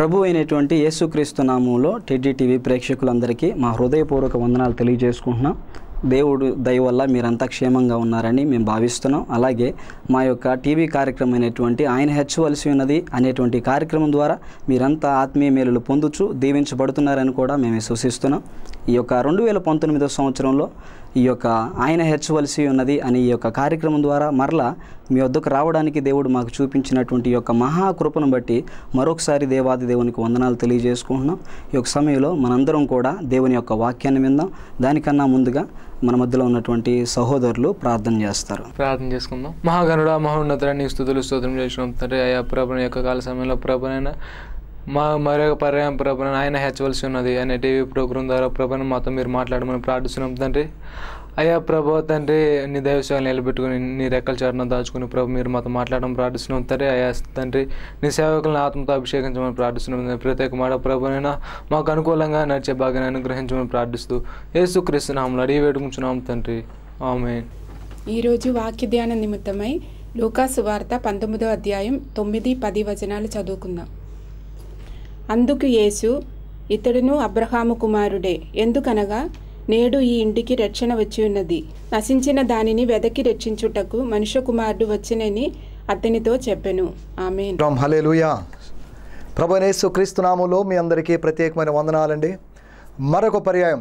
ప్రభు అయినటువంటి యేసుక్రీస్తు నామంలో టీడీటీవీ ప్రేక్షకులందరికీ మా హృదయపూర్వక వందనాలు తెలియజేసుకుంటున్నాం దేవుడు దయ వల్ల మీరంతా క్షేమంగా ఉన్నారని మేము భావిస్తున్నాం అలాగే మా యొక్క టీవీ కార్యక్రమం అయినటువంటి ఆయన హెచ్చవలసి ఉన్నది అనేటువంటి కార్యక్రమం ద్వారా మీరంతా ఆత్మీయ మేలులు పొందుచు దీవించబడుతున్నారని కూడా మేము విశ్వసిస్తున్నాం ఈ యొక్క రెండు వేల పంతొమ్మిదో సంవత్సరంలో ఈ యొక్క ఆయన హెచ్చవలసి ఉన్నది అని ఈ యొక్క కార్యక్రమం ద్వారా మరలా మీ వద్దకు రావడానికి దేవుడు మాకు చూపించినటువంటి ఈ యొక్క మహాకృపను బట్టి మరొకసారి దేవాది దేవునికి వందనాలు తెలియజేసుకుంటున్నాం ఈ యొక్క సమయంలో మనందరం కూడా దేవుని యొక్క వాక్యాన్ని విందాం దానికన్నా ముందుగా మన మధ్యలో ఉన్నటువంటి సహోదరులు ప్రార్థన చేస్తారు ప్రార్థన చేసుకుందాం మహాగనుడ మహోన్నతుడా నీ స్థుతులు స్తోత్రం చేసిన అయ్యా ప్రభుని యొక్క కాల సమయంలో ప్రభునైనా మా మరొక పర్యాయం ప్రభను ఆయన హెచ్చవలసి ఉన్నది అనే టీవీ ప్రోగ్రాం ద్వారా ప్రభుత్వం మాతో మీరు మాట్లాడమని ప్రార్థిస్తున్నాం తండ్రి అయ్యా ప్రభు తండ్రి నీ దైవసేవలు నిలబెట్టుకుని నీ రెక్కల చరణం దాచుకుని ప్రభు మీరు మాతో మాట్లాడడం ప్రార్థిస్తున్నాం తండ్రి అయ్యా తండ్రి నీ సేవకులను ఆత్మతో అభిషేకించమని ప్రార్థిస్తున్నాం ప్రతి ఒక్క మాట ప్రభునైనా మాకు అనుకూలంగా నడిచే భాగ్యాన్ని అనుగ్రహించమని ప్రార్థిస్తూ యేసుక్రీస్తునాములు అడిగి వేడుకుంటున్నాం తండ్రి ఆమె ఈరోజు వాక్య ధ్యాన నిమిత్తమై లూకాసు వార్త పంతొమ్మిదో అధ్యాయం తొమ్మిది పది వచనాలు చదువుకుందాం అందుకు యేసు ఇతడును అబ్రహాము కుమారుడే ఎందుకనగా నేడు ఈ ఇంటికి రక్షణ వచ్చి ఉన్నది నశించిన దానిని వెదకి రక్షించుటకు మనుష్య కుమారుడు వచ్చినని అతనితో చెప్పెను ఆమె ప్రభునేసు క్రీస్తునామంలో మీ అందరికీ ప్రత్యేకమైన వందనాలండి మరొక పర్యాయం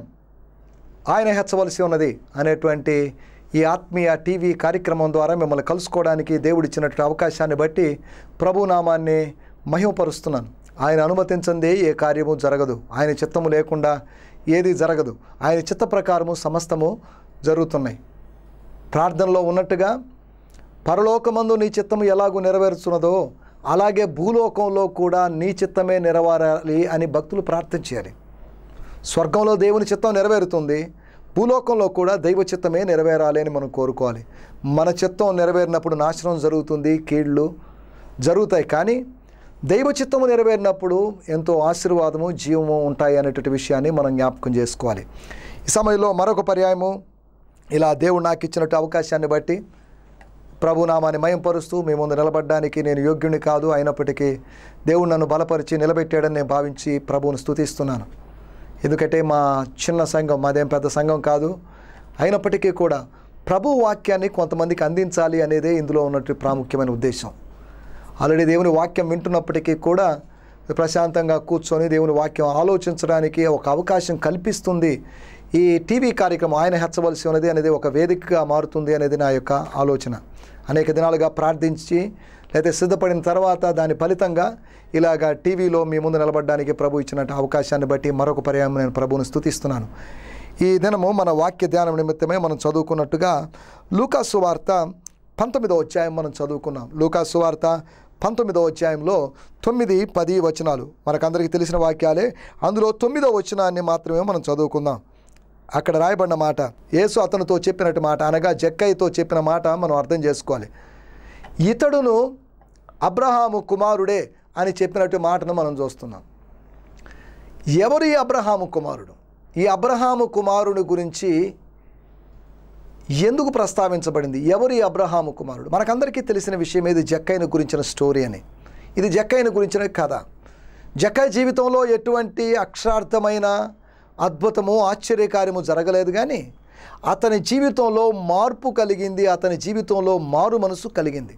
ఆయన హెచ్చవలసి ఉన్నది అనేటువంటి ఈ ఆత్మీయ టీవీ కార్యక్రమం ద్వారా మిమ్మల్ని కలుసుకోవడానికి దేవుడిచ్చినటువంటి అవకాశాన్ని బట్టి ప్రభునామాన్ని మహిమపరుస్తున్నాను ఆయన అనుమతించందే ఏ కార్యము జరగదు ఆయన చిత్తము లేకుండా ఏది జరగదు ఆయన చిత్త ప్రకారము సమస్తము జరుగుతున్నాయి ప్రార్థనలో ఉన్నట్టుగా పరలోకమందు నీ చిత్తము ఎలాగూ నెరవేరుస్తున్నదో అలాగే భూలోకంలో కూడా నీ చిత్తమే నెరవేరాలి అని భక్తులు ప్రార్థించాలి స్వర్గంలో దేవుని చిత్తం నెరవేరుతుంది భూలోకంలో కూడా దైవ చిత్తమే నెరవేరాలి అని మనం కోరుకోవాలి మన చిత్తం నెరవేరినప్పుడు నాశనం జరుగుతుంది కీళ్ళు జరుగుతాయి కానీ దైవ చిత్తము నెరవేరినప్పుడు ఎంతో ఆశీర్వాదము జీవము ఉంటాయి అనేటువంటి విషయాన్ని మనం జ్ఞాపకం చేసుకోవాలి ఈ సమయంలో మరొక పర్యాయము ఇలా దేవుడు నాకు ఇచ్చినట్టు అవకాశాన్ని బట్టి ప్రభు నామాన్ని మయంపరుస్తూ మీ ముందు నిలబడడానికి నేను యోగ్యుని కాదు అయినప్పటికీ దేవుడు నన్ను బలపరిచి నిలబెట్టాడని నేను భావించి ప్రభువును స్థుతిస్తున్నాను ఎందుకంటే మా చిన్న సంఘం మాదేం పెద్ద సంఘం కాదు అయినప్పటికీ కూడా ప్రభు వాక్యాన్ని కొంతమందికి అందించాలి అనేదే ఇందులో ఉన్నట్టు ప్రాముఖ్యమైన ఉద్దేశం ఆల్రెడీ దేవుని వాక్యం వింటున్నప్పటికీ కూడా ప్రశాంతంగా కూర్చొని దేవుని వాక్యం ఆలోచించడానికి ఒక అవకాశం కల్పిస్తుంది ఈ టీవీ కార్యక్రమం ఆయన హెచ్చవలసి ఉన్నది అనేది ఒక వేదికగా మారుతుంది అనేది నా యొక్క ఆలోచన అనేక దినాలుగా ప్రార్థించి లేదా సిద్ధపడిన తర్వాత దాని ఫలితంగా ఇలాగా టీవీలో మీ ముందు నిలబడడానికి ప్రభు ఇచ్చినట్టు అవకాశాన్ని బట్టి మరొక పర్యాయం నేను ప్రభువుని స్థుతిస్తున్నాను ఈ దినము మన వాక్య ధ్యానం నిమిత్తమే మనం చదువుకున్నట్టుగా లూకాసు వార్త పంతొమ్మిదో అధ్యాయం మనం చదువుకున్నాం లూకాసు వార్త పంతొమ్మిదవ అధ్యాయంలో తొమ్మిది పది వచనాలు మనకందరికీ తెలిసిన వాక్యాలే అందులో తొమ్మిదవ వచనాన్ని మాత్రమే మనం చదువుకుందాం అక్కడ రాయబడిన మాట యేసు అతనితో చెప్పినట్టు మాట అనగా జక్కయ్యతో చెప్పిన మాట మనం అర్థం చేసుకోవాలి ఇతడును అబ్రహాము కుమారుడే అని చెప్పినట్టు మాటను మనం చూస్తున్నాం ఎవరు ఈ అబ్రహాము కుమారుడు ఈ అబ్రహాము కుమారుని గురించి ఎందుకు ప్రస్తావించబడింది ఎవరు ఈ అబ్రహాము కుమారుడు మనకందరికీ తెలిసిన విషయం ఇది జక్కైన గురించిన స్టోరీ అని ఇది జక్కైన గురించిన కథ జక్కయ్య జీవితంలో ఎటువంటి అక్షరార్థమైన అద్భుతము ఆశ్చర్యకార్యము జరగలేదు కానీ అతని జీవితంలో మార్పు కలిగింది అతని జీవితంలో మారు మనసు కలిగింది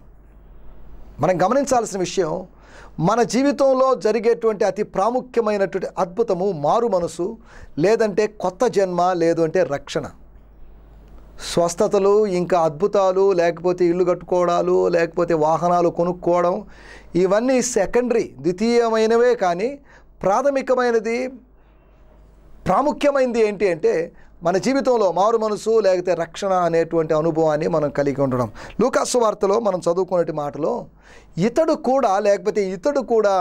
మనం గమనించాల్సిన విషయం మన జీవితంలో జరిగేటువంటి అతి ప్రాముఖ్యమైనటువంటి అద్భుతము మారు మనసు లేదంటే కొత్త జన్మ లేదంటే రక్షణ స్వస్థతలు ఇంకా అద్భుతాలు లేకపోతే ఇల్లు కట్టుకోవడాలు లేకపోతే వాహనాలు కొనుక్కోవడం ఇవన్నీ సెకండరీ ద్వితీయమైనవే కానీ ప్రాథమికమైనది ప్రాముఖ్యమైనది ఏంటి అంటే మన జీవితంలో మారు మనసు లేకపోతే రక్షణ అనేటువంటి అనుభవాన్ని మనం కలిగి ఉండడం లూకాసు వార్తలో మనం చదువుకునేటి మాటలో ఇతడు కూడా లేకపోతే ఇతడు కూడా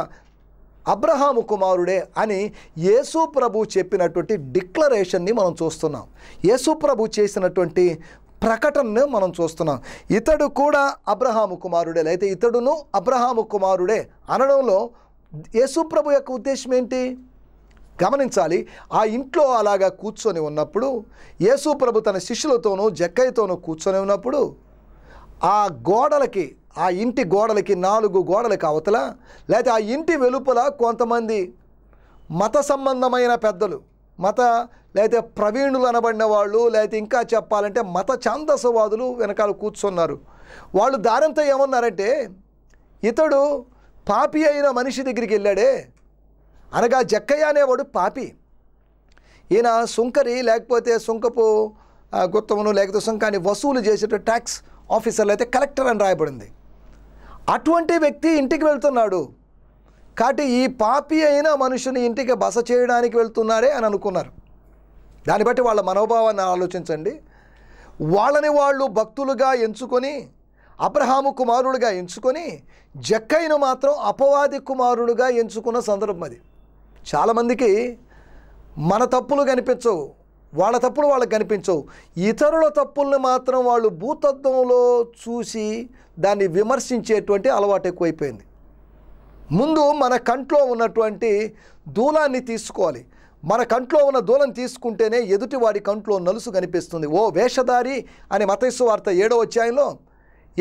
అబ్రహాము కుమారుడే అని యేసు ప్రభు చెప్పినటువంటి డిక్లరేషన్ని మనం చూస్తున్నాం యేసు ప్రభు చేసినటువంటి ప్రకటనను మనం చూస్తున్నాం ఇతడు కూడా అబ్రహాము కుమారుడే లేకపోతే ఇతడును అబ్రహాము కుమారుడే అనడంలో యేసుప్రభు యొక్క ఉద్దేశం ఏంటి గమనించాలి ఆ ఇంట్లో అలాగా కూర్చొని ఉన్నప్పుడు యేసుప్రభు తన శిష్యులతోనూ జక్కయ్యతోనూ కూర్చొని ఉన్నప్పుడు ఆ గోడలకి ఆ ఇంటి గోడలకి నాలుగు గోడలకి అవతల లేకపోతే ఆ ఇంటి వెలుపల కొంతమంది మత సంబంధమైన పెద్దలు మత లేకపోతే ప్రవీణులు అనబడిన వాళ్ళు లేకపోతే ఇంకా చెప్పాలంటే మత ఛాందసవాదులు వెనకాల కూర్చున్నారు వాళ్ళు దారంతో ఏమన్నారంటే ఇతడు పాపి అయిన మనిషి దగ్గరికి వెళ్ళాడే అనగా జక్కయ్య అనేవాడు పాపి ఈయన సుంకరి లేకపోతే సుంకపు గుత్తమును లేకపోతే సుంకాన్ని వసూలు చేసేట ట్యాక్స్ ఆఫీసర్లు అయితే కలెక్టర్ అని రాయబడింది అటువంటి వ్యక్తి ఇంటికి వెళ్తున్నాడు కాబట్టి ఈ పాపి అయిన మనుషుని ఇంటికి బస చేయడానికి వెళ్తున్నారే అని అనుకున్నారు దాన్ని బట్టి వాళ్ళ మనోభావాన్ని ఆలోచించండి వాళ్ళని వాళ్ళు భక్తులుగా ఎంచుకొని అబ్రహాము కుమారుడుగా ఎంచుకొని జక్కయ్యను మాత్రం అపవాది కుమారుడుగా ఎంచుకున్న సందర్భం అది చాలామందికి మన తప్పులు కనిపించవు వాళ్ళ తప్పులు వాళ్ళకి కనిపించవు ఇతరుల తప్పుల్ని మాత్రం వాళ్ళు భూతత్వంలో చూసి దాన్ని విమర్శించేటువంటి అలవాటు ఎక్కువైపోయింది ముందు మన కంట్లో ఉన్నటువంటి దూలాన్ని తీసుకోవాలి మన కంట్లో ఉన్న దూలం తీసుకుంటేనే ఎదుటివాడి కంట్లో నలుసు కనిపిస్తుంది ఓ వేషధారి అనే మతైసు వార్త ఏడో అధ్యాయంలో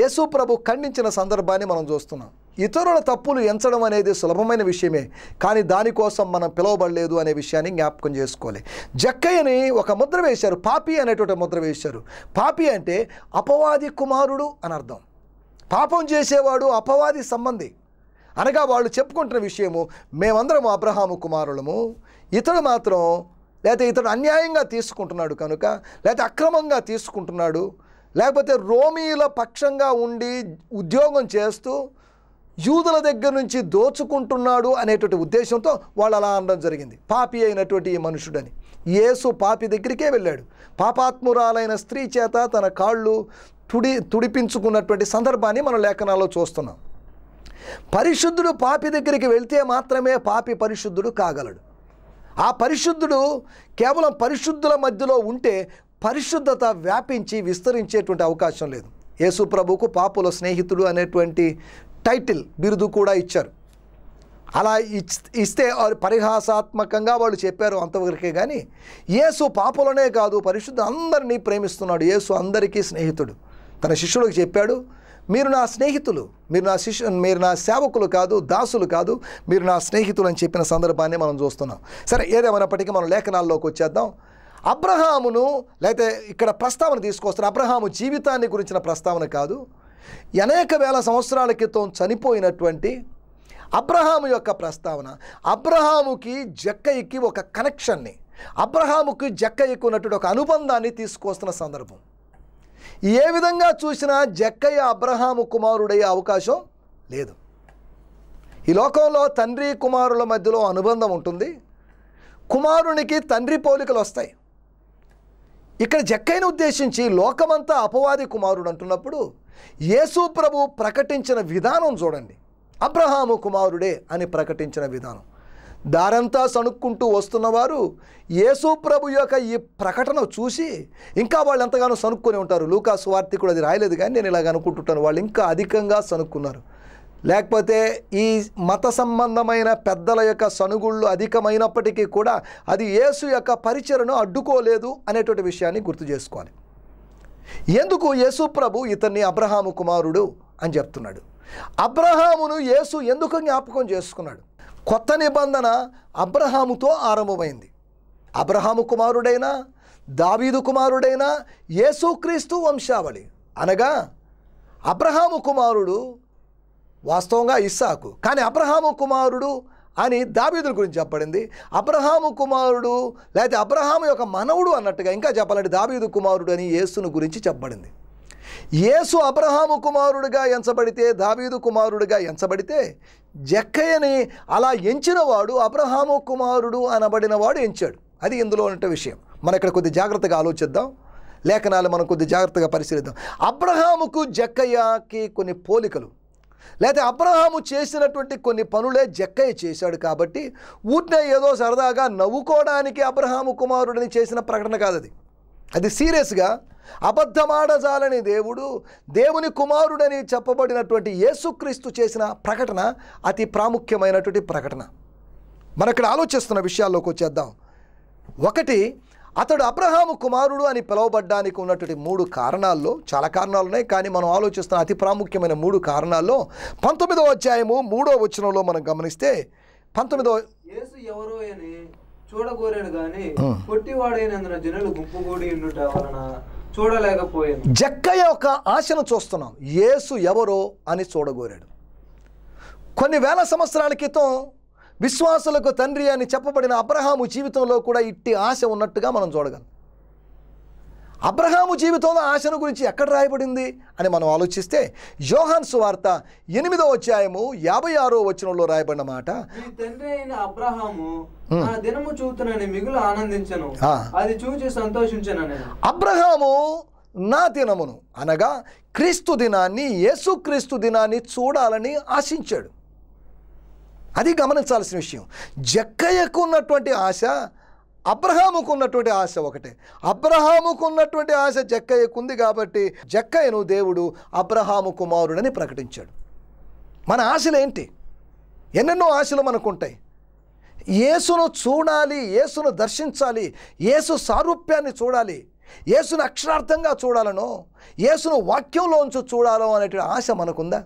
యేసు ప్రభు ఖండించిన సందర్భాన్ని మనం చూస్తున్నాం ఇతరుల తప్పులు ఎంచడం అనేది సులభమైన విషయమే కానీ దానికోసం మనం పిలువబడలేదు అనే విషయాన్ని జ్ఞాపకం చేసుకోవాలి జక్కయ్యని ఒక ముద్ర వేశారు పాపి అనేటువంటి ముద్ర వేశారు పాపి అంటే అపవాది కుమారుడు అని అర్థం పాపం చేసేవాడు అపవాది సంబంధి అనగా వాళ్ళు చెప్పుకుంటున్న విషయము మేమందరము అబ్రహాము కుమారులము ఇతడు మాత్రం లేకపోతే ఇతడు అన్యాయంగా తీసుకుంటున్నాడు కనుక లేకపోతే అక్రమంగా తీసుకుంటున్నాడు లేకపోతే రోమీల పక్షంగా ఉండి ఉద్యోగం చేస్తూ యూదుల దగ్గర నుంచి దోచుకుంటున్నాడు అనేటువంటి ఉద్దేశంతో వాళ్ళు అలా అనడం జరిగింది పాపి అయినటువంటి ఈ మనుషుడని యేసు పాపి దగ్గరికే వెళ్ళాడు పాపాత్మురాలైన స్త్రీ చేత తన కాళ్ళు తుడి తుడిపించుకున్నటువంటి సందర్భాన్ని మనం లేఖనాల్లో చూస్తున్నాం పరిశుద్ధుడు పాపి దగ్గరికి వెళ్తే మాత్రమే పాపి పరిశుద్ధుడు కాగలడు ఆ పరిశుద్ధుడు కేవలం పరిశుద్ధుల మధ్యలో ఉంటే పరిశుద్ధత వ్యాపించి విస్తరించేటువంటి అవకాశం లేదు యేసు ప్రభుకు పాపుల స్నేహితుడు అనేటువంటి టైటిల్ బిరుదు కూడా ఇచ్చారు అలా ఇస్తే పరిహాసాత్మకంగా వాళ్ళు చెప్పారు అంతవరకే కానీ యేసు పాపలోనే కాదు పరిశుద్ధ అందరినీ ప్రేమిస్తున్నాడు యేసు అందరికీ స్నేహితుడు తన శిష్యులకు చెప్పాడు మీరు నా స్నేహితులు మీరు నా శిష్యు మీరు నా సేవకులు కాదు దాసులు కాదు మీరు నా స్నేహితులు అని చెప్పిన సందర్భాన్ని మనం చూస్తున్నాం సరే ఏదేమైనప్పటికీ మనం లేఖనాల్లోకి వచ్చేద్దాం అబ్రహామును లేకపోతే ఇక్కడ ప్రస్తావన తీసుకొస్తారు అబ్రహాము జీవితాన్ని గురించిన ప్రస్తావన కాదు అనేక వేల సంవత్సరాల క్రితం చనిపోయినటువంటి అబ్రహాము యొక్క ప్రస్తావన అబ్రహాముకి జక్కయ్యకి ఒక కనెక్షన్ని అబ్రహాముకి జక్కయ్యకు ఉన్నటువంటి ఒక అనుబంధాన్ని తీసుకొస్తున్న సందర్భం ఏ విధంగా చూసినా జక్కయ్య అబ్రహాము కుమారుడయ్యే అవకాశం లేదు ఈ లోకంలో తండ్రి కుమారుల మధ్యలో అనుబంధం ఉంటుంది కుమారునికి తండ్రి పోలికలు వస్తాయి ఇక్కడ జక్కైన ఉద్దేశించి లోకమంతా అపవాది కుమారుడు అంటున్నప్పుడు యేసు ప్రభు ప్రకటించిన విధానం చూడండి అబ్రహాము కుమారుడే అని ప్రకటించిన విధానం దారంతా సనుక్కుంటూ వస్తున్నవారు యేసు ప్రభు యొక్క ఈ ప్రకటన చూసి ఇంకా వాళ్ళు ఎంతగానో సనుక్కొని ఉంటారు లూకా స్వార్థి కూడా అది రాయలేదు కానీ నేను ఇలాగ అనుకుంటుంటాను వాళ్ళు ఇంకా అధికంగా సనుక్కున్నారు లేకపోతే ఈ మత సంబంధమైన పెద్దల యొక్క సనుగుళ్ళు అధికమైనప్పటికీ కూడా అది యేసు యొక్క పరిచయను అడ్డుకోలేదు అనేటువంటి విషయాన్ని గుర్తు చేసుకోవాలి ఎందుకు యేసు ప్రభు ఇతన్ని అబ్రహాము కుమారుడు అని చెప్తున్నాడు అబ్రహామును యేసు ఎందుకు జ్ఞాపకం చేసుకున్నాడు కొత్త నిబంధన అబ్రహాముతో ఆరంభమైంది అబ్రహాము కుమారుడైనా దావీదు కుమారుడైనా యేసుక్రీస్తు వంశావళి అనగా అబ్రహాము కుమారుడు వాస్తవంగా ఇస్సాకు కానీ అబ్రహాము కుమారుడు అని దాబీదుల గురించి చెప్పబడింది అబ్రహాము కుమారుడు లేకపోతే అబ్రహాము యొక్క మనవుడు అన్నట్టుగా ఇంకా చెప్పాలంటే దాబీదు కుమారుడు అని యేసును గురించి చెప్పబడింది యేసు అబ్రహాము కుమారుడుగా ఎంచబడితే దావీదు కుమారుడుగా ఎంచబడితే జక్కయ్యని అలా ఎంచినవాడు అబ్రహాము కుమారుడు అనబడినవాడు ఎంచాడు అది ఇందులో ఉన్న విషయం మనం ఇక్కడ కొద్ది జాగ్రత్తగా ఆలోచిద్దాం లేఖనాలు మనం కొద్ది జాగ్రత్తగా పరిశీలిద్దాం అబ్రహాముకు జక్కయ్యకి కొన్ని పోలికలు లేకపోతే అబ్రహాము చేసినటువంటి కొన్ని పనులే జక్కయ్య చేశాడు కాబట్టి ఊటినే ఏదో సరదాగా నవ్వుకోవడానికి అబ్రహాము కుమారుడిని చేసిన ప్రకటన అది అది సీరియస్గా అబద్ధమాడజాలని దేవుడు దేవుని కుమారుడని చెప్పబడినటువంటి యేసుక్రీస్తు చేసిన ప్రకటన అతి ప్రాముఖ్యమైనటువంటి ప్రకటన మనక్కడ ఆలోచిస్తున్న విషయాల్లోకి వచ్చేద్దాం ఒకటి అతడు అబ్రహాము కుమారుడు అని పిలువబడ్డానికి ఉన్నటువంటి మూడు కారణాల్లో చాలా కారణాలు ఉన్నాయి కానీ మనం ఆలోచిస్తున్న అతి ప్రాముఖ్యమైన మూడు కారణాల్లో పంతొమ్మిదవ అధ్యాయము మూడో వచనంలో మనం గమనిస్తే పంతొమ్మిదవ ఎవరో జక్కయ్య ఆశను చూస్తున్నాం యేసు ఎవరో అని చూడగోరాడు కొన్ని వేల సంవత్సరాల క్రితం విశ్వాసులకు తండ్రి అని చెప్పబడిన అబ్రహాము జీవితంలో కూడా ఇట్టి ఆశ ఉన్నట్టుగా మనం చూడగలం అబ్రహాము జీవితంలో ఆశను గురించి ఎక్కడ రాయబడింది అని మనం ఆలోచిస్తే యోహాన్ సువార్త ఎనిమిదో అధ్యాయము యాభై ఆరో వచనంలో రాయబడిన మాట తండ్రి అయిన అబ్రహాము దినము చూస్తున్నాను మిగులు ఆనందించను అది చూచి సంతోషించను అబ్రహాము నా దినమును అనగా క్రీస్తు దినాన్ని యేసుక్రీస్తు దినాన్ని చూడాలని ఆశించాడు అది గమనించాల్సిన విషయం జక్కయ్యకు ఉన్నటువంటి ఆశ అబ్రహాముకు ఉన్నటువంటి ఆశ ఒకటే అబ్రహాముకు ఉన్నటువంటి ఆశ జక్కయ్యకు ఉంది కాబట్టి జక్కయ్యను దేవుడు అబ్రహాము కుమారుడని ప్రకటించాడు మన ఆశలు ఏంటి ఎన్నెన్నో ఆశలు మనకుంటాయి యేసును చూడాలి యేసును దర్శించాలి యేసు సారూప్యాన్ని చూడాలి యేసును అక్షరార్థంగా చూడాలనో యేసును వాక్యంలోంచి చూడాలో అనేటువంటి ఆశ మనకుందా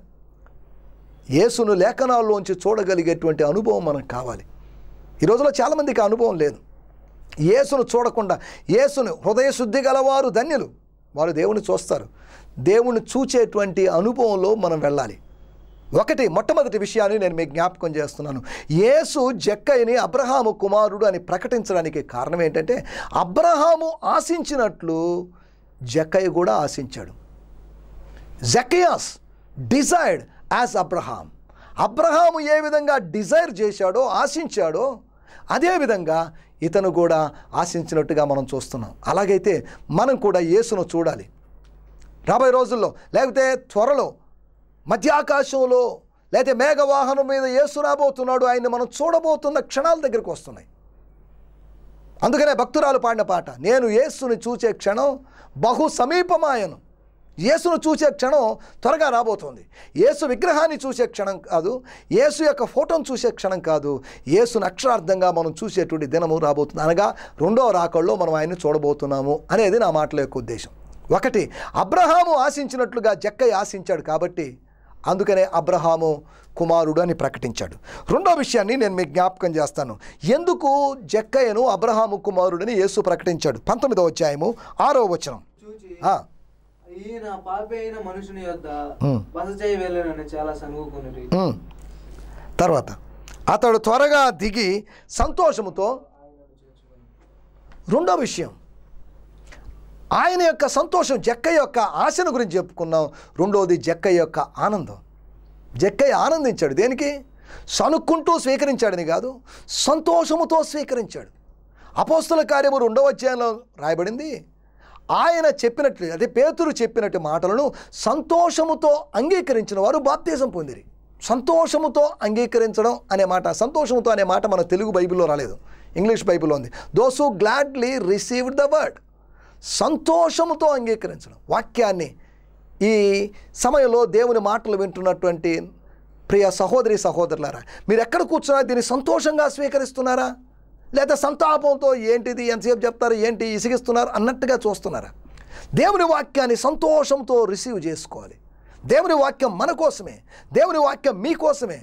యేసును లేఖనాల్లోంచి చూడగలిగేటువంటి అనుభవం మనకు కావాలి ఈ రోజులో చాలామందికి అనుభవం లేదు యేసును చూడకుండా యేసును హృదయశుద్ధి గలవారు ధన్యులు వారు దేవుని చూస్తారు దేవుణ్ణి చూచేటువంటి అనుభవంలో మనం వెళ్ళాలి ఒకటి మొట్టమొదటి విషయాన్ని నేను మీకు జ్ఞాపకం చేస్తున్నాను యేసు జక్కయ్యని అబ్రహాము కుమారుడు అని ప్రకటించడానికి కారణం ఏంటంటే అబ్రహాము ఆశించినట్లు జక్కయ్య కూడా ఆశించాడు Zacchaeus desired as Abraham Abraham ఏ విధంగా డిజైర్ చేశాడో ఆశించాడో అదేవిధంగా ఇతను కూడా ఆశించినట్టుగా మనం చూస్తున్నాం అలాగైతే మనం కూడా యేసును చూడాలి రాబోయే రోజుల్లో లేకపోతే త్వరలో మధ్యాకాశంలో లేకపోతే మేఘవాహనం మీద యేసు రాబోతున్నాడు ఆయన్ని మనం చూడబోతున్న క్షణాల దగ్గరికి వస్తున్నాయి అందుకనే భక్తురాలు పాడిన పాట నేను యేసుని చూచే క్షణం బహు సమీపమాయను యేసును చూసే క్షణం త్వరగా రాబోతోంది యేసు విగ్రహాన్ని చూసే క్షణం కాదు యేసు యొక్క ఫోటోను చూసే క్షణం కాదు యేసును అక్షరార్థంగా మనం చూసేటువంటి దినము రాబోతుంది అనగా రెండవ రాకల్లో మనం ఆయన్ని చూడబోతున్నాము అనేది నా మాటల యొక్క ఉద్దేశం ఒకటి అబ్రహాము ఆశించినట్లుగా జక్కయ్య ఆశించాడు కాబట్టి అందుకనే అబ్రహాము కుమారుడు అని ప్రకటించాడు రెండో విషయాన్ని నేను మీకు జ్ఞాపకం చేస్తాను ఎందుకు జక్కయ్యను అబ్రహాము కుమారుడని యేసు ప్రకటించాడు పంతొమ్మిదో అధ్యాయము ఆరో వచనం ఈయన పాపి అయిన మనుషుని బస చేయి వెళ్ళనని చాలా సంగుకుని తర్వాత అతడు త్వరగా దిగి సంతోషముతో రెండో విషయం ఆయన యొక్క సంతోషం జక్క యొక్క ఆశను గురించి చెప్పుకున్నాం రెండవది జక్క యొక్క ఆనందం జక్కయ్య ఆనందించాడు దేనికి సనుక్కుంటూ స్వీకరించాడని కాదు సంతోషముతో స్వీకరించాడు అపోస్తుల కార్యము రెండవ అధ్యాయంలో రాయబడింది ఆయన చెప్పినట్లు అదే పేతురు చెప్పినట్టు మాటలను సంతోషముతో అంగీకరించిన వారు బాప్తీసం పొందిరి సంతోషముతో అంగీకరించడం అనే మాట సంతోషముతో అనే మాట మన తెలుగు బైబిల్లో రాలేదు ఇంగ్లీష్ బైబిల్లో ఉంది those gladly received the word సంతోషముతో అంగీకరించడం వాక్యాన్ని ఈ సమయంలో దేవుని మాటలు వింటున్నటువంటి ప్రియ సహోదరి సహోదరులారా మీరు ఎక్కడ కూర్చున్నారా దీన్ని సంతోషంగా స్వీకరిస్తున్నారా లేదా సంతాపంతో ఏంటిది ఎంతసేపు చెప్తారు ఏంటి ఇసిగిస్తున్నారు అన్నట్టుగా చూస్తున్నారు దేవుని వాక్యాన్ని సంతోషంతో రిసీవ్ చేసుకోవాలి దేవుని వాక్యం మన కోసమే దేవుని వాక్యం మీకోసమే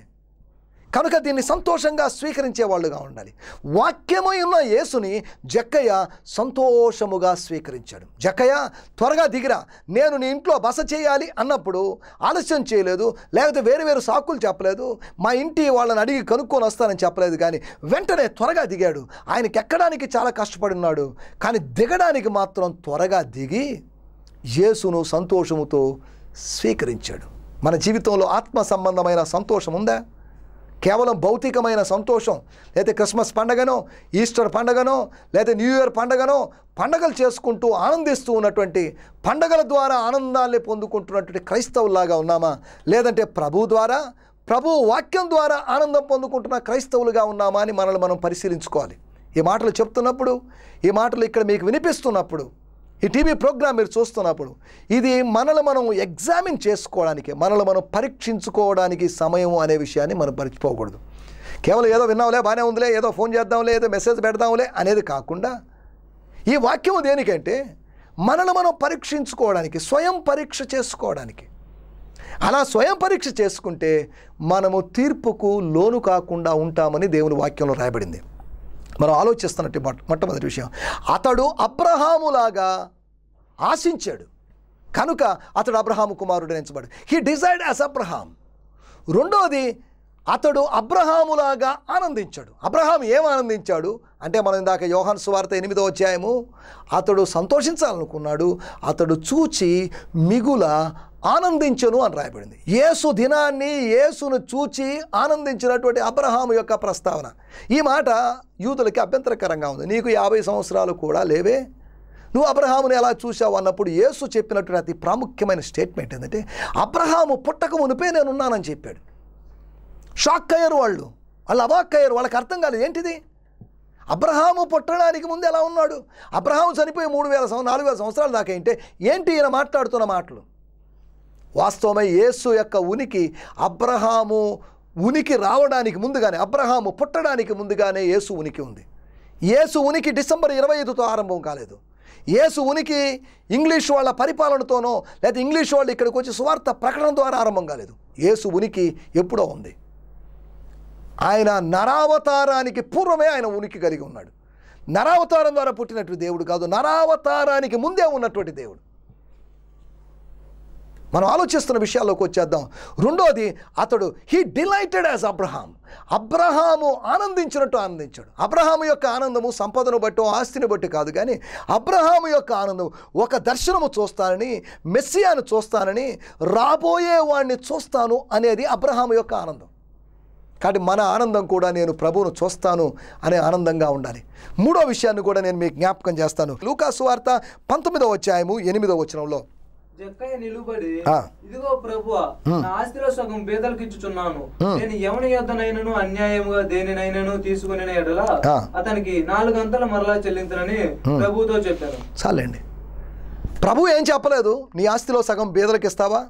కనుక దీన్ని సంతోషంగా స్వీకరించే వాళ్ళుగా ఉండాలి వాక్యమై ఉన్న యేసుని జక్కయ్య సంతోషముగా స్వీకరించాడు జక్కయ్య త్వరగా దిగిరా నేను నీ ఇంట్లో బస చేయాలి అన్నప్పుడు ఆలస్యం చేయలేదు లేకపోతే వేరు వేరు సాకులు చెప్పలేదు మా ఇంటి వాళ్ళని అడిగి కనుక్కొని వస్తానని చెప్పలేదు కానీ వెంటనే త్వరగా దిగాడు ఆయనకి ఎక్కడానికి చాలా కష్టపడి ఉన్నాడు కానీ దిగడానికి మాత్రం త్వరగా దిగి యేసును సంతోషముతో స్వీకరించాడు మన జీవితంలో ఆత్మ సంబంధమైన సంతోషం ఉందా కేవలం భౌతికమైన సంతోషం లేదా క్రిస్మస్ పండగనో ఈస్టర్ పండగనో లేదా న్యూ ఇయర్ పండగనో పండగలు చేసుకుంటూ ఆనందిస్తూ ఉన్నటువంటి పండగల ద్వారా ఆనందాన్ని పొందుకుంటున్నటువంటి క్రైస్తవులాగా ఉన్నామా లేదంటే ప్రభు ద్వారా ప్రభు వాక్యం ద్వారా ఆనందం పొందుకుంటున్న క్రైస్తవులుగా ఉన్నామా అని మనల్ని మనం పరిశీలించుకోవాలి ఈ మాటలు చెప్తున్నప్పుడు ఈ మాటలు ఇక్కడ మీకు వినిపిస్తున్నప్పుడు ఈ టీవీ ప్రోగ్రాం మీరు చూస్తున్నప్పుడు ఇది మనల్ని మనం ఎగ్జామిన్ చేసుకోవడానికి మనల్ని మనం పరీక్షించుకోవడానికి సమయం అనే విషయాన్ని మనం మర్చిపోకూడదు కేవలం ఏదో విన్నాంలే బాగానే ఉందిలే ఏదో ఫోన్ చేద్దాంలే ఏదో మెసేజ్ పెడదాంలే అనేది కాకుండా ఈ వాక్యం దేనికంటే మనల్ని మనం పరీక్షించుకోవడానికి స్వయం పరీక్ష చేసుకోవడానికి అలా స్వయం పరీక్ష చేసుకుంటే మనము తీర్పుకు లోను కాకుండా ఉంటామని దేవుని వాక్యంలో రాయబడింది మనం ఆలోచిస్తున్నట్టు మొట్టమొదటి విషయం అతడు అబ్రహాములాగా ఆశించాడు కనుక అతడు అబ్రహాము కుమారుడు నేర్చబడు హీ డిజైడ్ యాజ్ అబ్రహాం రెండోది అతడు అబ్రహాములాగా ఆనందించాడు అబ్రహాం ఏం ఆనందించాడు అంటే మనం ఇందాక యోహన్ సువార్త ఎనిమిదో అధ్యాయము అతడు సంతోషించాలనుకున్నాడు అతడు చూచి మిగుల ఆనందించను అని రాయబడింది యేసు దినాన్ని యేసును చూచి ఆనందించినటువంటి అబ్రహాం యొక్క ప్రస్తావన ఈ మాట యూదులకి అభ్యంతరకరంగా ఉంది నీకు యాభై సంవత్సరాలు కూడా లేవే నువ్వు అబ్రహాముని ఎలా చూసావు అన్నప్పుడు యేసు చెప్పినటువంటి అతి ప్రాముఖ్యమైన స్టేట్మెంట్ ఏంటంటే అబ్రహాము పుట్టక మునిపే నేనున్నానని చెప్పాడు షాక్ అయ్యారు వాళ్ళు వాళ్ళు అవాక్ అయ్యారు వాళ్ళకి అర్థం కాలేదు ఏంటిది అబ్రహాము పుట్టడానికి ముందు ఎలా ఉన్నాడు అబ్రహాము చనిపోయి మూడు వేల నాలుగు వేల సంవత్సరాలు దాకా అంటే ఏంటి ఈయన మాట్లాడుతున్న మాటలు వాస్తవమై యేసు యొక్క ఉనికి అబ్రహాము ఉనికి రావడానికి ముందుగానే అబ్రహాము పుట్టడానికి ముందుగానే యేసు ఉనికి ఉంది యేసు ఉనికి డిసెంబర్ ఇరవై ఐదుతో ఆరంభం కాలేదు యేసు ఉనికి ఇంగ్లీష్ వాళ్ళ పరిపాలనతోనో లేదా ఇంగ్లీష్ వాళ్ళు ఇక్కడికి వచ్చి స్వార్థ ప్రకటన ద్వారా ఆరంభం కాలేదు యేసు ఉనికి ఎప్పుడో ఉంది ఆయన నరావతారానికి పూర్వమే ఆయన ఉనికి కలిగి ఉన్నాడు నరావతారం ద్వారా పుట్టినటువంటి దేవుడు కాదు నరావతారానికి ముందే ఉన్నటువంటి దేవుడు మనం ఆలోచిస్తున్న విషయాల్లోకి వచ్చేద్దాం రెండోది అతడు he delighted as Abraham Abraham ఆనందించినట్టు ఆనందించాడు అబ్రహాము యొక్క ఆనందము సంపదను బట్టి ఆస్తిని బట్టి కాదు కానీ అబ్రహాము యొక్క ఆనందం ఒక దర్శనము చూస్తానని మెస్సియాను చూస్తానని రాబోయే వాడిని చూస్తాను అనేది అబ్రహాము యొక్క ఆనందం కాబట్టి మన ఆనందం కూడా నేను ప్రభువును చూస్తాను అనే ఆనందంగా ఉండాలి మూడో విషయాన్ని కూడా నేను మీకు జ్ఞాపకం చేస్తాను లూకాసు వార్త పంతొమ్మిదో వచ్చాయము ఎనిమిదో వచ్చినంలో నిలుబడి ఇదిగో ఆస్తిలో సగం పేదలకు ఇచ్చుచున్నాను నేను ఎవని యొద్దనైనను దేనినైనను తీసుకుని ఎడలా అతనికి మరలా చెల్లించనని ప్రభుతో చెప్పాను చాలండి ప్రభు ఏం చెప్పలేదు నీ ఆస్తిలో సగం బేదలకు ఇస్తావా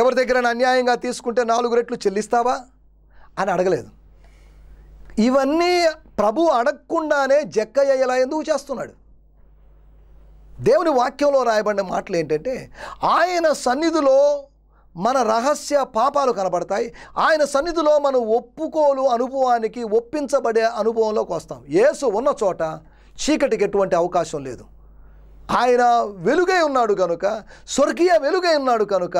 ఎవరి దగ్గర అన్యాయంగా తీసుకుంటే నాలుగు రెట్లు చెల్లిస్తావా అని అడగలేదు ఇవన్నీ ప్రభు అడగకుండానే జక్కయ్య ఎందుకు చేస్తున్నాడు దేవుని వాక్యంలో రాయబడిన మాటలు ఏంటంటే ఆయన సన్నిధిలో మన రహస్య పాపాలు కనబడతాయి ఆయన సన్నిధిలో మనం ఒప్పుకోలు అనుభవానికి ఒప్పించబడే అనుభవంలోకి వస్తాం యేసు ఉన్న చోట చీకటికి ఎటువంటి అవకాశం లేదు ఆయన వెలుగై ఉన్నాడు కనుక స్వర్గీయ వెలుగై ఉన్నాడు కనుక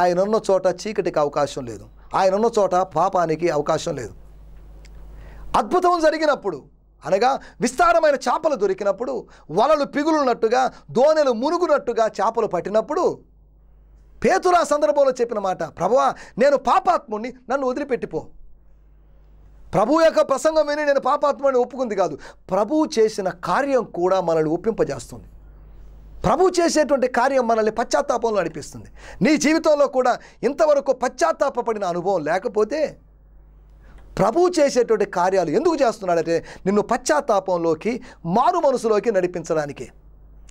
ఆయన ఉన్న చోట చీకటికి అవకాశం లేదు ఆయన ఉన్న చోట పాపానికి అవకాశం లేదు అద్భుతం జరిగినప్పుడు అనగా విస్తారమైన చేపలు దొరికినప్పుడు వలలు పిగులున్నట్టుగా దోనెలు మునుగునట్టుగా చేపలు పట్టినప్పుడు పేతురా సందర్భంలో చెప్పిన మాట ప్రభువా నేను పాపాత్ముణ్ణి నన్ను వదిలిపెట్టిపో ప్రభు యొక్క ప్రసంగం విని నేను పాపాత్మని ఒప్పుకుంది కాదు ప్రభు చేసిన కార్యం కూడా మనల్ని ఒప్పింపజేస్తుంది ప్రభు చేసేటువంటి కార్యం మనల్ని పశ్చాత్తాపంలో నడిపిస్తుంది నీ జీవితంలో కూడా ఇంతవరకు పశ్చాత్తాపడిన అనుభవం లేకపోతే ప్రభు చేసేటువంటి కార్యాలు ఎందుకు చేస్తున్నాడంటే నిన్ను పశ్చాత్తాపంలోకి మారు మనసులోకి నడిపించడానికి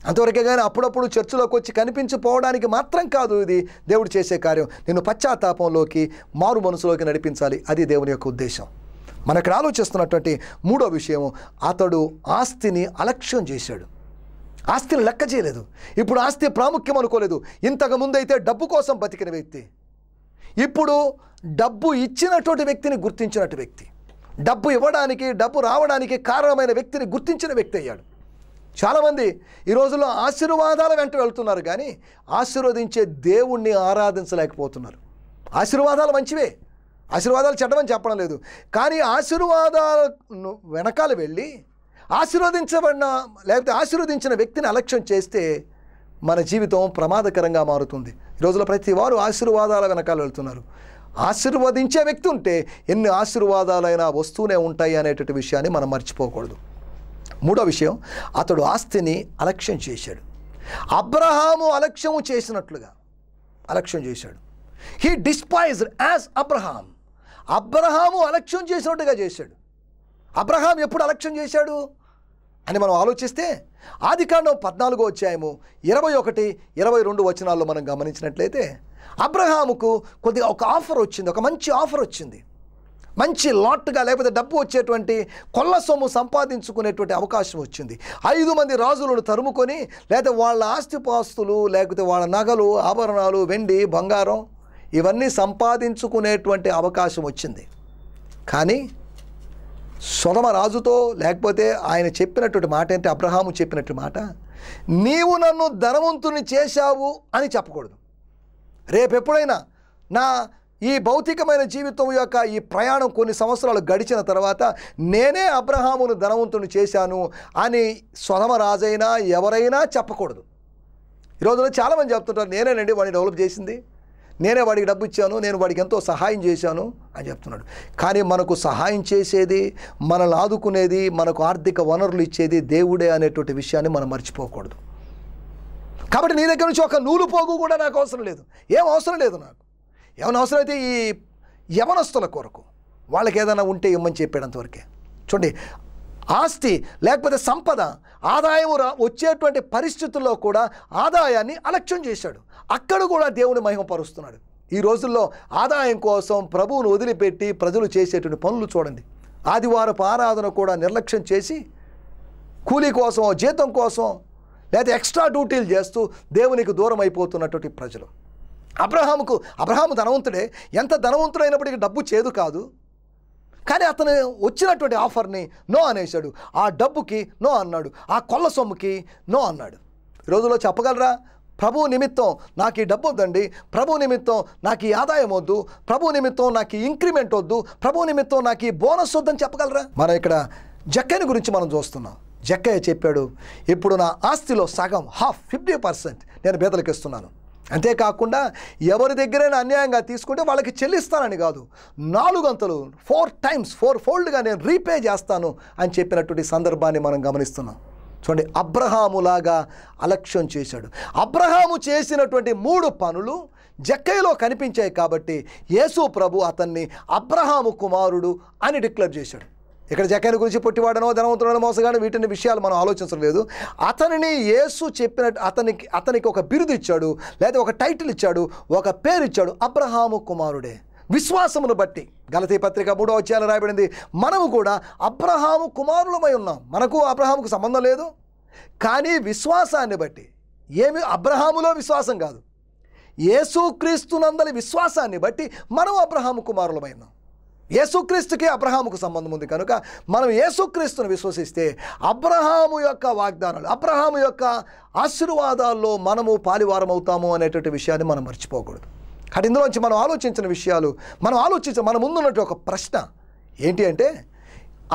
అంతవరకే కానీ అప్పుడప్పుడు చర్చిలోకి వచ్చి కనిపించిపోవడానికి మాత్రం కాదు ఇది దేవుడు చేసే కార్యం నిన్ను పశ్చాత్తాపంలోకి మారు మనసులోకి నడిపించాలి అది దేవుని యొక్క ఉద్దేశం మనకు ఆలోచిస్తున్నటువంటి మూడో విషయం అతడు ఆస్తిని అలక్ష్యం చేశాడు ఆస్తిని లెక్క చేయలేదు ఇప్పుడు ఆస్తి ప్రాముఖ్యం అనుకోలేదు ఇంతకు ముందైతే డబ్బు కోసం బతికిన వ్యక్తి ఇప్పుడు డబ్బు ఇచ్చినటువంటి వ్యక్తిని గుర్తించినట్టు వ్యక్తి డబ్బు ఇవ్వడానికి డబ్బు రావడానికి కారణమైన వ్యక్తిని గుర్తించిన వ్యక్తి అయ్యాడు చాలామంది ఈ రోజుల్లో ఆశీర్వాదాల వెంట వెళ్తున్నారు కానీ ఆశీర్వదించే దేవుణ్ణి ఆరాధించలేకపోతున్నారు ఆశీర్వాదాలు మంచివే ఆశీర్వాదాలు చెడ్డమని చెప్పడం లేదు కానీ ఆశీర్వాదాలను వెనకాల వెళ్ళి ఆశీర్వదించబడిన లేకపోతే ఆశీర్వదించిన వ్యక్తిని అలక్ష్యం చేస్తే మన జీవితం ప్రమాదకరంగా మారుతుంది ఈ రోజుల ప్రతి వారు ఆశీర్వాదాల వెనకాల వెళ్తున్నారు ఆశీర్వదించే వ్యక్తి ఉంటే ఎన్ని ఆశీర్వాదాలైనా వస్తూనే ఉంటాయి అనేటటువంటి విషయాన్ని మనం మర్చిపోకూడదు మూడో విషయం అతడు ఆస్తిని అలక్ష్యం చేశాడు అబ్రహాము అలక్ష్యము చేసినట్లుగా అలక్ష్యం చేశాడు he despised as Abraham Abraham అలక్ష్యం చేసినట్టుగా చేశాడు అబ్రహాం ఎప్పుడు అలక్ష్యం చేశాడు అని మనం ఆలోచిస్తే ఆదికాండం పద్నాలుగో అధ్యాయము ఇరవై ఒకటి ఇరవై రెండు వచనాల్లో మనం గమనించినట్లయితే అబ్రహాముకు కొద్దిగా ఒక ఆఫర్ వచ్చింది ఒక మంచి ఆఫర్ వచ్చింది మంచి లాట్గా లేకపోతే డబ్బు వచ్చేటువంటి కొల్ల సొమ్ము సంపాదించుకునేటువంటి అవకాశం వచ్చింది ఐదు మంది రాజులను తరుముకొని లేదా వాళ్ళ ఆస్తిపాస్తులు లేకపోతే వాళ్ళ నగలు ఆభరణాలు వెండి బంగారం ఇవన్నీ సంపాదించుకునేటువంటి అవకాశం వచ్చింది కానీ సొదమ రాజుతో లేకపోతే ఆయన చెప్పినటువంటి మాట అంటే అబ్రహాము చెప్పినట్టు మాట నీవు నన్ను ధనవంతుని చేశావు అని చెప్పకూడదు రేపెప్పుడైనా నా ఈ భౌతికమైన జీవితం యొక్క ఈ ప్రయాణం కొన్ని సంవత్సరాలు గడిచిన తర్వాత నేనే అబ్రహామును ధనవంతుని చేశాను అని సొదమ రాజైనా ఎవరైనా చెప్పకూడదు ఈరోజున చాలామంది చెప్తుంటారు నేనేనండి వాడిని డెవలప్ చేసింది నేనే వాడికి డబ్బు ఇచ్చాను నేను వాడికి ఎంతో సహాయం చేశాను అని చెప్తున్నాడు కానీ మనకు సహాయం చేసేది మనల్ని ఆదుకునేది మనకు ఆర్థిక వనరులు ఇచ్చేది దేవుడే అనేటువంటి విషయాన్ని మనం మర్చిపోకూడదు కాబట్టి నీ దగ్గర నుంచి ఒక నూలు పోగు కూడా నాకు అవసరం లేదు ఏం అవసరం లేదు నాకు ఏమైనా అవసరం అయితే ఈ యవనస్తుల కొరకు వాళ్ళకి ఏదైనా ఉంటే ఇమ్మని చెప్పేటంతవరకే చూడండి ఆస్తి లేకపోతే సంపద ఆదాయం వచ్చేటువంటి పరిస్థితుల్లో కూడా ఆదాయాన్ని అలక్ష్యం చేశాడు అక్కడ కూడా దేవుని మహిమపరుస్తున్నాడు ఈ రోజుల్లో ఆదాయం కోసం ప్రభువును వదిలిపెట్టి ప్రజలు చేసేటువంటి పనులు చూడండి ఆదివారపు ఆరాధన కూడా నిర్లక్ష్యం చేసి కూలీ కోసం జీతం కోసం లేదా ఎక్స్ట్రా డ్యూటీలు చేస్తూ దేవునికి దూరం అయిపోతున్నటువంటి ప్రజలు అబ్రహాముకు అబ్రహాము ధనవంతుడే ఎంత ధనవంతుడైనప్పటికీ డబ్బు చేదు కాదు కానీ అతను వచ్చినటువంటి ఆఫర్ని నో అనేశాడు ఆ డబ్బుకి నో అన్నాడు ఆ కొల్ల సొమ్ముకి నో అన్నాడు ఈ రోజులో చెప్పగలరా ప్రభు నిమిత్తం నాకు ఈ డబ్బు వద్దండి ప్రభు నిమిత్తం నాకు ఈ ఆదాయం వద్దు ప్రభు నిమిత్తం నాకు ఈ ఇంక్రిమెంట్ వద్దు ప్రభు నిమిత్తం నాకు ఈ బోనస్ వద్దని చెప్పగలరా మనం ఇక్కడ జక్కని గురించి మనం చూస్తున్నాం జక్కయ్య చెప్పాడు ఇప్పుడు నా ఆస్తిలో సగం హాఫ్ ఫిఫ్టీ పర్సెంట్ నేను బేదలకు ఇస్తున్నాను అంతేకాకుండా ఎవరి దగ్గరైనా అన్యాయంగా తీసుకుంటే వాళ్ళకి చెల్లిస్తానని కాదు నాలుగు అంతలు ఫోర్ టైమ్స్ ఫోర్ ఫోల్డ్గా నేను రీపే చేస్తాను అని చెప్పినటువంటి సందర్భాన్ని మనం గమనిస్తున్నాం చూడండి అబ్రహాములాగా అలక్ష్యం చేశాడు అబ్రహాము చేసినటువంటి మూడు పనులు జక్కైలో కనిపించాయి కాబట్టి యేసు ప్రభు అతన్ని అబ్రహాము కుమారుడు అని డిక్లేర్ చేశాడు ఇక్కడ జక్కైన గురించి పొట్టివాడనో ధనవంతుడనో మోసగాడు వీటిని విషయాలు మనం ఆలోచించలేదు అతనిని యేసు చెప్పిన అతనికి అతనికి ఒక బిరుదు ఇచ్చాడు లేదా ఒక టైటిల్ ఇచ్చాడు ఒక పేరు ఇచ్చాడు అబ్రహాము కుమారుడే విశ్వాసమును బట్టి గలతీ పత్రిక మూడో అధ్యాయంలో రాయబడింది మనము కూడా అబ్రహాము కుమారులమై ఉన్నాం మనకు అబ్రహాముకు సంబంధం లేదు కానీ విశ్వాసాన్ని బట్టి ఏమి అబ్రహాములో విశ్వాసం కాదు ఏసుక్రీస్తునందరి విశ్వాసాన్ని బట్టి మనం అబ్రహాము కుమారులమై ఉన్నాం యేసుక్రీస్తుకి అబ్రహాముకు సంబంధం ఉంది కనుక మనం యేసుక్రీస్తును విశ్వసిస్తే అబ్రహాము యొక్క వాగ్దానాలు అబ్రహాము యొక్క ఆశీర్వాదాల్లో మనము పాలివారం అవుతాము అనేటువంటి విషయాన్ని మనం మర్చిపోకూడదు కానీ ఇందులోంచి మనం ఆలోచించిన విషయాలు మనం ఆలోచించ మన ముందున్నట్టు ఒక ప్రశ్న ఏంటి అంటే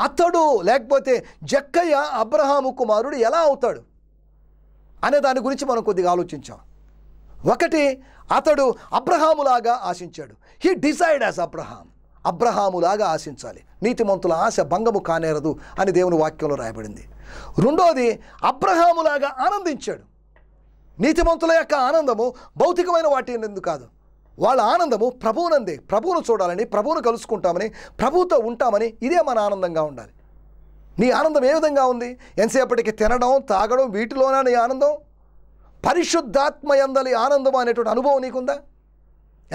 అతడు లేకపోతే జక్కయ్య అబ్రహాము కుమారుడు ఎలా అవుతాడు అనే దాని గురించి మనం కొద్దిగా ఆలోచించాం ఒకటి అతడు అబ్రహాములాగా ఆశించాడు హీ డిసైడ్ యాజ్ అబ్రహాం అబ్రహాములాగా ఆశించాలి నీతిమంతుల ఆశ భంగము కానేరదు అని దేవుని వాక్యంలో రాయబడింది రెండోది అబ్రహాములాగా ఆనందించాడు నీతిమంతుల యొక్క ఆనందము భౌతికమైన వాటి ఎందుకు కాదు వాళ్ళ ఆనందము ప్రభువునందే ప్రభువును చూడాలని ప్రభువును కలుసుకుంటామని ప్రభుతో ఉంటామని ఇదే మన ఆనందంగా ఉండాలి నీ ఆనందం ఏ విధంగా ఉంది ఎంతసేపటికి తినడం తాగడం వీటిలోనే నీ ఆనందం పరిశుద్ధాత్మయందలి ఆనందం అనేటువంటి అనుభవం నీకుందా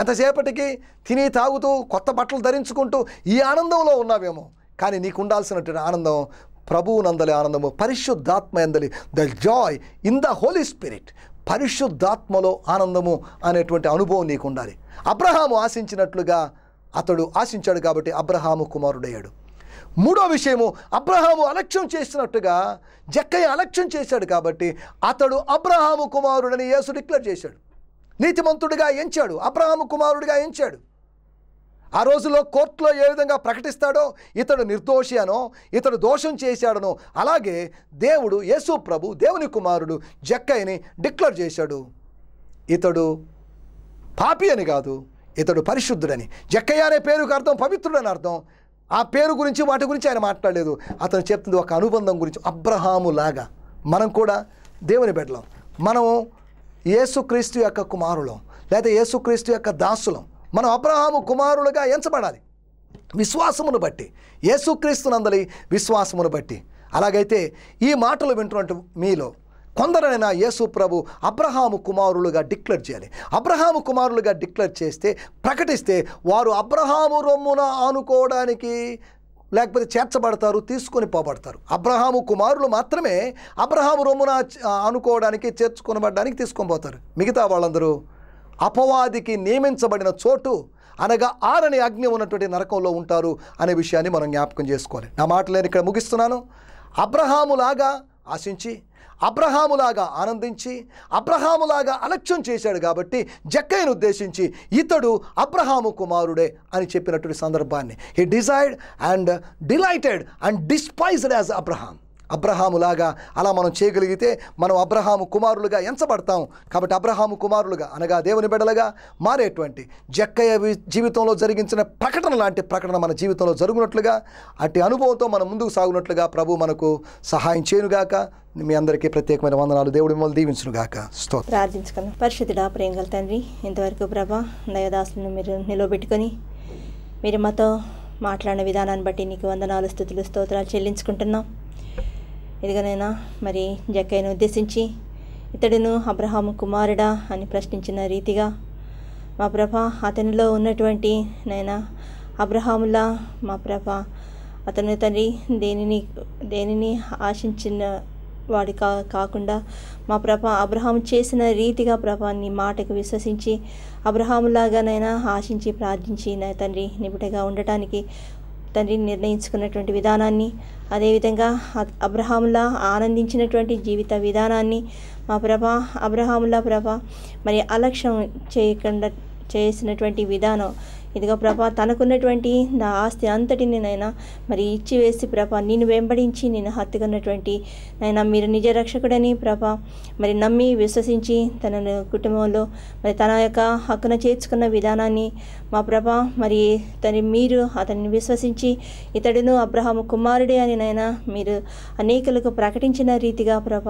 ఎంతసేపటికి తిని తాగుతూ కొత్త బట్టలు ధరించుకుంటూ ఈ ఆనందంలో ఉన్నావేమో కానీ నీకు ఉండాల్సినటువంటి ఆనందం ప్రభువునందలి ఆనందము పరిశుద్ధాత్మ ఎందలి the joy in the Holy Spirit పరిశుద్ధాత్మలో ఆనందము అనేటువంటి అనుభవం నీకు ఉండాలి అబ్రహాము ఆశించినట్లుగా అతడు ఆశించాడు కాబట్టి అబ్రహాము కుమారుడయ్యాడు మూడో విషయము అబ్రహాము అలక్ష్యం చేసినట్టుగా జక్కయ్య అలక్ష్యం చేశాడు కాబట్టి అతడు అబ్రహాము కుమారుడని యేసు డిక్లేర్ చేశాడు నీతిమంతుడిగా ఎంచాడు అబ్రహాము కుమారుడిగా ఎంచాడు ఆ రోజులో కోర్టులో ఏ విధంగా ప్రకటిస్తాడో ఇతడు నిర్దోషి అనో ఇతడు దోషం చేశాడనో అలాగే దేవుడు యేసు ప్రభు దేవుని కుమారుడు జక్కయ్యని డిక్లేర్ చేశాడు ఇతడు పాపి అని కాదు ఇతడు పరిశుద్ధుడని జక్కయ్య అనే పేరుకు అర్థం పవిత్రుడని అర్థం ఆ పేరు గురించి వాటి గురించి ఆయన మాట్లాడలేదు అతను చెప్తుంది ఒక అనుబంధం గురించి అబ్రహాము లాగా మనం కూడా దేవుని బిడ్డలం మనము యేసుక్రీస్తు యొక్క కుమారులం లేదా యేసుక్రీస్తు యొక్క దాసులం మనం అబ్రహాము కుమారులుగా ఎంచబడాలి విశ్వాసమును బట్టి యేసుక్రీస్తునందలి విశ్వాసమును బట్టి అలాగైతే ఈ మాటలు వింటున్నట్టు మీలో కొందరైనా యేసు ప్రభు అబ్రహాము కుమారులుగా డిక్లేర్ చేయాలి అబ్రహాము కుమారులుగా డిక్లేర్ చేస్తే ప్రకటిస్తే వారు అబ్రహాము రొమ్మున ఆనుకోవడానికి లేకపోతే చేర్చబడతారు తీసుకొని పోబడతారు అబ్రహాము కుమారులు మాత్రమే అబ్రహాము రొమ్మున అనుకోవడానికి చేర్చుకొనబడడానికి తీసుకొని పోతారు మిగతా వాళ్ళందరూ అపవాదికి నియమించబడిన చోటు అనగా ఆరని అగ్ని ఉన్నటువంటి నరకంలో ఉంటారు అనే విషయాన్ని మనం జ్ఞాపకం చేసుకోవాలి నా మాటలు నేను ఇక్కడ ముగిస్తున్నాను అబ్రహాములాగా ఆశించి అబ్రహాములాగా ఆనందించి అబ్రహాములాగా అలక్ష్యం చేశాడు కాబట్టి జక్కయ్యను ఉద్దేశించి ఇతడు అబ్రహాము కుమారుడే అని చెప్పినటువంటి సందర్భాన్ని he desired and delighted and despised as Abraham అబ్రహాములాగా అలా మనం చేయగలిగితే మనం అబ్రహాము కుమారులుగా ఎంచబడతాం కాబట్టి అబ్రహాము కుమారులుగా అనగా దేవుని బిడలుగా మారేటువంటి జక్కయ్య జీవితంలో జరిగించిన ప్రకటన లాంటి ప్రకటన మన జీవితంలో జరుగునట్లుగా అట్టి అనుభవంతో మనం ముందుకు సాగునట్లుగా ప్రభు మనకు సహాయం చేయనుగాక మీ అందరికీ ప్రత్యేకమైన వందనాలు దేవుడి మిమ్మల్ని దీవించునుగాక స్తోత్రం ప్రార్థించుకుందాం పరిశుద్ధుడా ప్రేంగల తండ్రి ఇంతవరకు ప్రభా దయదాసులను మీరు నిలబెట్టుకొని మీరు మాతో మాట్లాడిన విధానాన్ని బట్టి నీకు వందనాలు స్థుతులు స్తోత్రాలు చెల్లించుకుంటున్నాం ఎదుగనైనా మరి జకైను ఉద్దేశించి ఇతడును అబ్రహాము కుమారుడా అని ప్రశ్నించిన రీతిగా మా ప్రభ అతనిలో ఉన్నటువంటి నైనా అబ్రహాములా మా ప్రభ అతని తండ్రి దేనిని దేనిని ఆశించిన వాడి కా కాకుండా మా ప్రభ అబ్రహాం చేసిన రీతిగా ప్రభా నీ మాటకు విశ్వసించి అబ్రహాములాగానైనా ఆశించి ప్రార్థించి నా తండ్రి నిబిడగా ఉండటానికి తండ్రి నిర్ణయించుకున్నటువంటి విధానాన్ని అదేవిధంగా అబ్రహాములా ఆనందించినటువంటి జీవిత విధానాన్ని మా ప్రభ అబ్రహాములా ప్రభ మరి అలక్ష్యం చేయకుండా చేసినటువంటి విధానం ఇదిగో ప్రభా తనకున్నటువంటి నా ఆస్తి అంతటిని నైనా మరి ఇచ్చివేసి ప్రభా నేను వెంబడించి నేను హత్తుకున్నటువంటి నైనా మీరు నిజ రక్షకుడని ప్రభ మరి నమ్మి విశ్వసించి తన కుటుంబంలో మరి తన యొక్క హక్కున చేర్చుకున్న విధానాన్ని మా ప్రభ మరి తని మీరు అతన్ని విశ్వసించి ఇతడును అబ్రహాము కుమారుడే అని నాయన మీరు అనేకులకు ప్రకటించిన రీతిగా ప్రభ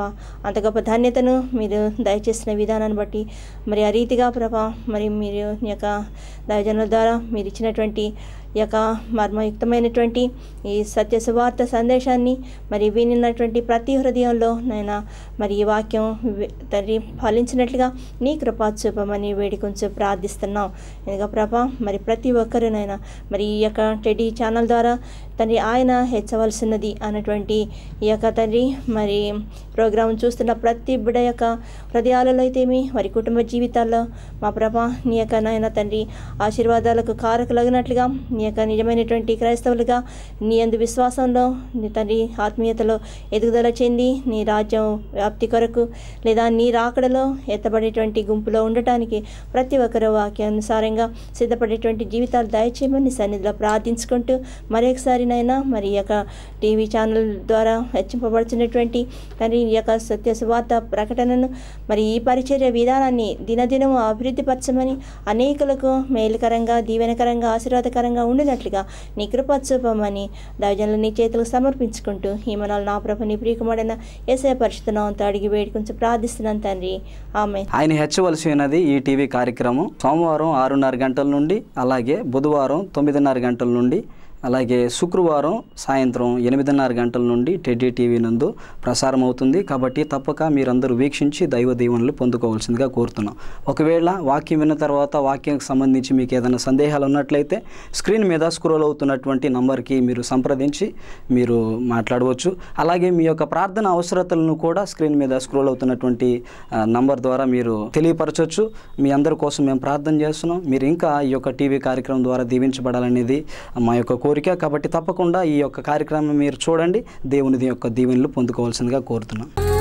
అంత గొప్ప ధాన్యతను మీరు దయచేసిన విధానాన్ని బట్టి మరి ఆ రీతిగా ప్రభ మరి మీరు యొక్క దయజనుల ద్వారా మీరు ఇచ్చినటువంటి యొక్క మర్మయుక్తమైనటువంటి ఈ సత్య సువార్త సందేశాన్ని మరి వినినటువంటి ప్రతి హృదయంలో నాయన మరి ఈ వాక్యం తండ్రి ఫలించినట్లుగా నీ కృపా చూపమని వేడుకొంచు ప్రార్థిస్తున్నాం ఇంకా ప్రభా మరి ప్రతి ఒక్కరినైనా మరి ఈ యొక్క టెడీ ఛానల్ ద్వారా తండ్రి ఆయన హెచ్చవలసినది అన్నటువంటి ఈ యొక్క తండ్రి మరి ప్రోగ్రాం చూస్తున్న ప్రతి బిడ్డ యొక్క హృదయాలలో అయితేమి వారి కుటుంబ జీవితాల్లో మా ప్రభా నీ యొక్క నాయన తండ్రి ఆశీర్వాదాలకు కారకులగినట్లుగా నీ యొక్క నిజమైనటువంటి క్రైస్తవులుగా నీ అందు విశ్వాసంలో నీ తండ్రి ఆత్మీయతలో ఎదుగుదల చెంది నీ రాజ్యం వ్యాప్తి కొరకు లేదా నీ రాకడలో ఎత్తబడేటువంటి గుంపులో ఉండటానికి ప్రతి ఒక్కరూ వాక్యానుసారంగా సిద్ధపడేటువంటి జీవితాలు దయచేయమని సన్నిధిలో ప్రార్థించుకుంటూ మరొకసారి ఎవరినైనా మరి యొక్క టీవీ ఛానల్ ద్వారా హెచ్చింపబడుతున్నటువంటి తండ్రి ఈ యొక్క సత్య సువార్త ప్రకటనను మరి ఈ పరిచర్య విధానాన్ని దినదినము అభివృద్ధిపరచమని అనేకులకు మేలుకరంగా దీవెనకరంగా ఆశీర్వాదకరంగా ఉండినట్లుగా నీ కృపత్సూపమని దైవజనులు నీ చేతులకు సమర్పించుకుంటూ ఈ మనాలు నా ప్రభు నీ ప్రియకుమాడన ఏసే పరిచితనంతో అడిగి వేడుకుంటూ ప్రార్థిస్తున్నాను తండ్రి ఆమె ఆయన హెచ్చవలసి ఉన్నది ఈ టీవీ కార్యక్రమం సోమవారం ఆరున్నర గంటల నుండి అలాగే బుధవారం తొమ్మిదిన్నర గంటల నుండి అలాగే శుక్రవారం సాయంత్రం ఎనిమిదిన్నర గంటల నుండి టెడ్డీ టీవీ నందు ప్రసారం అవుతుంది కాబట్టి తప్పక మీరందరూ వీక్షించి దైవ దీవెనలు పొందుకోవాల్సిందిగా కోరుతున్నాం ఒకవేళ వాక్యం విన్న తర్వాత వాక్యం సంబంధించి మీకు ఏదైనా సందేహాలు ఉన్నట్లయితే స్క్రీన్ మీద స్క్రోల్ అవుతున్నటువంటి నంబర్కి మీరు సంప్రదించి మీరు మాట్లాడవచ్చు అలాగే మీ యొక్క ప్రార్థన అవసరతలను కూడా స్క్రీన్ మీద స్క్రోల్ అవుతున్నటువంటి నంబర్ ద్వారా మీరు తెలియపరచవచ్చు మీ అందరి కోసం మేము ప్రార్థన చేస్తున్నాం మీరు ఇంకా ఈ యొక్క టీవీ కార్యక్రమం ద్వారా దీవించబడాలనేది మా యొక్క కోరిక కోరిక కాబట్టి తప్పకుండా ఈ యొక్క కార్యక్రమం మీరు చూడండి దేవుని యొక్క దీవెనలు పొందుకోవాల్సిందిగా కోరుతున్నాం